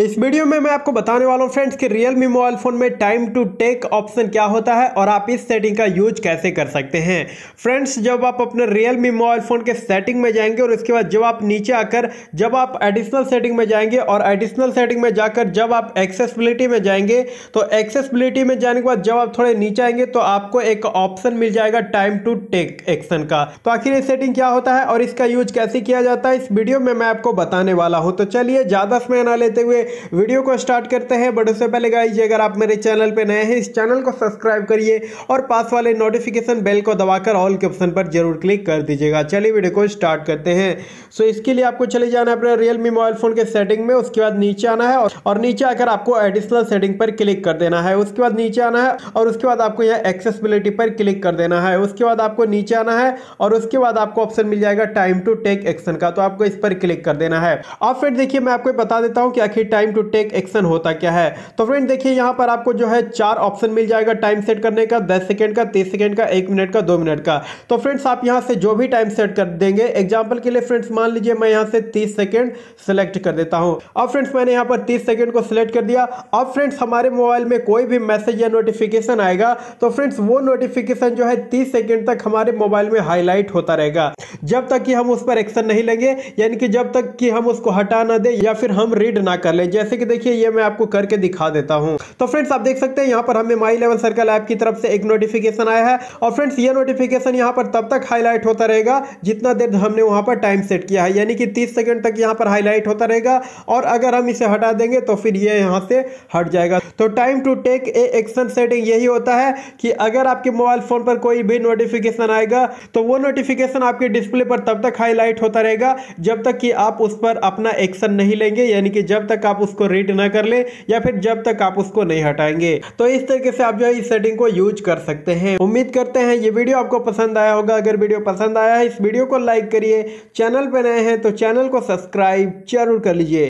इस वीडियो में मैं आपको बताने वाला हूँ फ्रेंड्स कि मी मोबाइल फ़ोन में टाइम टू टेक ऑप्शन क्या होता है और आप इस सेटिंग का यूज कैसे कर सकते हैं फ्रेंड्स जब आप अपने मी मोबाइल फ़ोन के सेटिंग में जाएंगे और उसके बाद जब आप नीचे आकर जब आप एडिशनल सेटिंग में जाएंगे और एडिशनल सेटिंग में जाकर जब आप एक्सेसबिलिटी में जाएंगे तो एक्सेसबिलिटी में जाने के बाद जब आप थोड़े नीचे आएंगे तो आपको एक ऑप्शन मिल जाएगा टाइम टू टेक एक्शन का तो आखिर ये सेटिंग क्या होता है और इसका यूज कैसे किया जाता है इस वीडियो में मैं आपको बताने वाला हूँ तो चलिए ज़्यादा समय ना लेते हुए वीडियो को स्टार्ट करते हैं बट उससे पहले गाइज अगर आप मेरे चैनल पर नए हैं इस चैनल को सब्सक्राइब करिए और पास वाले नोटिफिकेशन बेल को दबाकर ऑल के ऑप्शन पर जरूर क्लिक कर दीजिएगा चलिए वीडियो को स्टार्ट करते हैं सो इसके लिए आपको चले जाना है अपने रियलमी मोबाइल फ़ोन के सेटिंग में उसके बाद नीचे आना है और नीचे आकर आपको एडिशनल सेटिंग पर क्लिक कर देना है उसके बाद नीचे आना है और उसके बाद आपको यहाँ एक्सेसिबिलिटी पर क्लिक कर देना है उसके बाद आपको नीचे आना है और उसके बाद आपको ऑप्शन मिल जाएगा टाइम टू टेक एक्शन का तो आपको इस पर क्लिक कर देना है और फिर देखिए मैं आपको बता देता हूँ कि आखिर टाइम टू टेक एक्शन होता क्या है तो फ्रेंड देखिए यहां पर आपको जो है चार ऑप्शन मिल जाएगा टाइम सेट करने का दस सेकेंड का तीस सेकेंड का एक मिनट का दो मिनट का तो फ्रेंड्स आप यहां से जो भी टाइम सेट कर देंगे एग्जाम्पल के लिए फ्रेंड्स मान लीजिए मैं यहां से तीस सेकेंड सेलेक्ट कर देता हूं अब फ्रेंड्स मैंने यहां पर तीस सेकेंड को सिलेक्ट कर दिया अब फ्रेंड्स हमारे मोबाइल में कोई भी मैसेज या नोटिफिकेशन आएगा तो फ्रेंड्स वो नोटिफिकेशन जो है तीस सेकेंड तक हमारे मोबाइल में हाईलाइट होता रहेगा जब तक कि हम उस पर एक्शन नहीं लेंगे यानी कि जब तक कि हम उसको हटा ना दे या फिर हम रीड ना कर सर्कल जैसे कि देखिए ये मैं आपको करके दिखा देता हूँ तो फ्रेंड्स आप देख सकते हैं यहाँ पर हमें माई इलेवन सर्कल ऐप की तरफ से एक नोटिफिकेशन आया है और फ्रेंड्स ये नोटिफिकेशन यहाँ पर तब तक हाईलाइट होता रहेगा जितना देर हमने वहाँ पर टाइम सेट किया है यानी कि तीस सेकेंड तक यहाँ पर हाईलाइट होता रहेगा और अगर हम इसे हटा देंगे तो फिर ये यहाँ से हट जाएगा तो time to take a action setting यही होता है कि अगर आपके मोबाइल फ़ोन पर कोई भी नोटिफिकेशन आएगा तो वो नोटिफिकेशन आपके डिस्प्ले पर तब तक हाईलाइट होता रहेगा जब तक कि आप उस पर अपना एक्शन नहीं लेंगे यानी कि जब तक आप उसको रीड ना कर ले या फिर जब तक आप उसको नहीं हटाएंगे तो इस तरीके से आप जो है इस सेटिंग को यूज कर सकते हैं उम्मीद करते हैं ये वीडियो आपको पसंद आया होगा अगर वीडियो पसंद आया है इस वीडियो को लाइक करिए चैनल पर नए हैं तो चैनल को सब्सक्राइब जरूर कर लीजिए